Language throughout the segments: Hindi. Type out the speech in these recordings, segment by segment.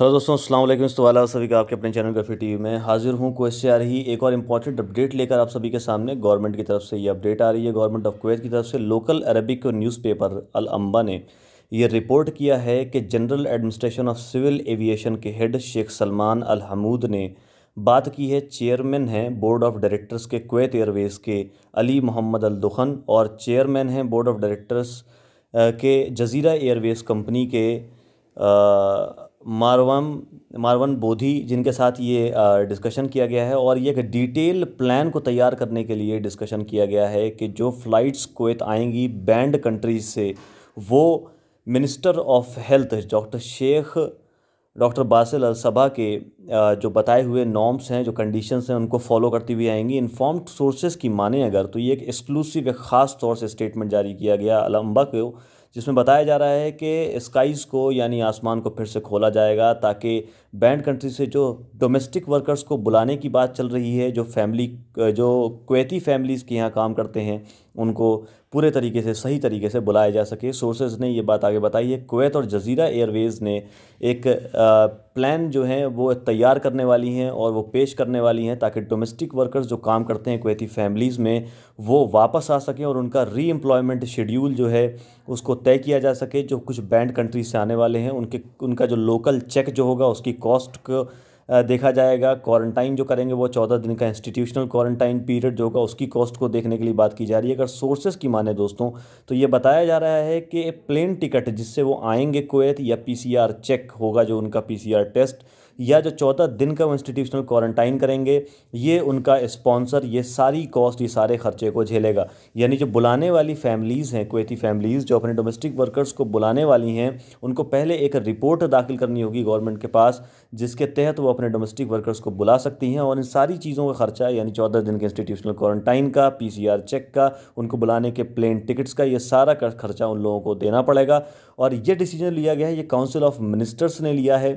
हेलो दोस्तों अल्लाम इस्तवाल सभी का आपके अपने चैनल गफी टीवी में हाजिर हूँ कुवैत से आ रही एक और इम्पॉर्टेंट अपडेट लेकर आप सभी के सामने गवर्नमेंट की तरफ से ये अपडेट आ रही है गवर्नमेंट ऑफ कुवैत की तरफ से local Arabic newspaper Al Anba ने ये रिपोर्ट किया है कि General Administration of Civil Aviation के head Sheikh Salman Al Hamoud ने बात की है चेयरमैन हैं बोर्ड ऑफ डायरेक्टर्स के कुवैत एयरवेज़ के अली मोहम्मद अल दुखन और चेयरमैन हैं बोर्ड ऑफ डायरेक्टर्स के जजीरा एयरवेज़ कंपनी के मारवम मारवन बोधी जिनके साथ ये डिस्कशन किया गया है और ये एक डिटेल प्लान को तैयार करने के लिए डिस्कशन किया गया है कि जो फ़्लाइट्स कोत आएंगी बैंड कंट्रीज से वो minister of health doctor Sheikh doctor Basil Al Sabah के जो बताए हुए नॉर्म्स हैं जो कंडीशंस हैं उनको फॉलो करती हुई आएंगी इन्फॉर्म्ड सोर्सेज की माने अगर तो ये एक एक्सक्लूसिव एक ख़ास तौर से स्टेटमेंट जारी किया गया अलम्बा को जिसमें बताया जा रहा है कि स्काइज़ को यानी आसमान को फिर से खोला जाएगा ताकि बैंड कंट्री से जो डोमेस्टिक वर्कर्स को बुलाने की बात चल रही है जो फैमिली जो कुवैती फैमिलीज़ के यहाँ काम करते हैं उनको पूरे तरीके से सही तरीके से बुलाया जा सके सोर्सेज ने ये बात आगे बताई है कुवैत और जजीरा एयरवेज़ ने एक प्लान जो है वो तैयार करने वाली हैं और वो पेश करने वाली हैं ताकि डोमेस्टिक वर्कर्स जो काम करते हैं कुवैती फैमिलीज़ में वो वापस आ सकें और उनका री एम्प्लॉयमेंट शेड्यूल जो है उसको तय किया जा सके जो कुछ बैंड कंट्रीज से आने वाले हैं उनके उनका जो लोकल चेक जो होगा उसकी कॉस्ट को देखा जाएगा क्वारंटाइन जो करेंगे वो चौदह दिन का इंस्टीट्यूशनल क्वारंटाइन पीरियड जो होगा उसकी कॉस्ट को देखने के लिए बात की जा रही है अगर सोर्सेज की माने दोस्तों तो ये बताया जा रहा है कि प्लेन टिकट जिससे वो आएंगे कोत या पी चेक होगा जो उनका पी टेस्ट या जो चौदह दिन का वो इंस्टीट्यूशनल क्वारंटाइन करेंगे ये उनका स्पॉन्सर ये सारी कॉस्ट ये सारे खर्चे को झेलेगा यानी जो बुलाने वाली फैमिलीज़ हैं कुवैती फैमिलीज़ जो अपने डोमेस्टिक वर्कर्स को बुलाने वाली हैं उनको पहले एक रिपोर्ट दाखिल करनी होगी गवर्नमेंट के पास जिसके तहत वो अपने डोमेस्टिक वर्कर्स को बुला सकती हैं और इन सारी चीज़ों का खर्चा यानी चौदह दिन के इंस्टीट्यूशनल क्वारंटाइन का पी चेक का उनको बुलाने के प्लेन टिकट्स का ये सारा खर्चा उन लोगों को देना पड़ेगा और ये डिसीजन लिया गया है ये काउंसिल ऑफ मिनिस्टर्स ने लिया है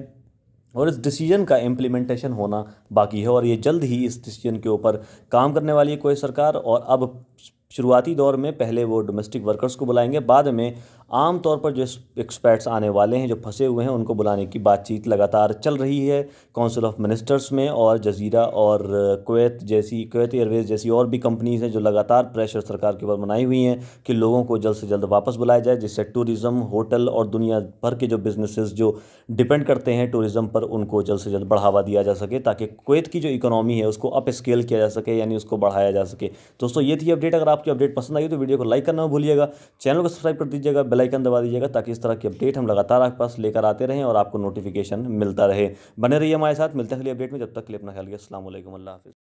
और इस डिसीजन का इम्प्लीमेंटेशन होना बाकी है और ये जल्द ही इस डिसीजन के ऊपर काम करने वाली है कोई सरकार और अब शुरुआती दौर में पहले वो डोमेस्टिक वर्कर्स को बुलाएंगे बाद में आम तौर पर जो एक्सपर्ट्स आने वाले हैं जो फंसे हुए हैं उनको बुलाने की बातचीत लगातार चल रही है काउंसिल ऑफ मिनिस्टर्स में और जजीरा और कोवैत जैसी कोवैत एयरवेज जैसी और भी कंपनीज़ हैं जो लगातार प्रेशर सरकार के ऊपर बनाई हुई हैं कि लोगों को जल्द से जल्द वापस बुलाया जाए जिससे टूरिज़्म होटल और दुनिया भर के जो बिजनेसेस जो डिपेंड करते हैं टूरिज़्म पर उनको जल्द से जल्द बढ़ावा दिया जा सके ताकि कोवैत की जो इकोनॉमी है उसको अप स्केल किया जा सके यानी उसको बढ़ाया जा सके दोस्तों ये थी अपडेट अगर आप आपकी अपडेट पसंद आई तो वीडियो को लाइक करना भूलिएगा चैनल को सब्सक्राइब कर दीजिएगा बेलाइकन दबा दीजिएगा ताकि इस तरह की अपडेट हम लगातार आपके पास लेकर आते रहें और आपको नोटिफिकेशन मिलता रहे बने रहिए हमारे साथ मिलते हैं अगली अपडेट में जब तक के लिए अपना ख्याल रखिए अल्लाह हाफिज़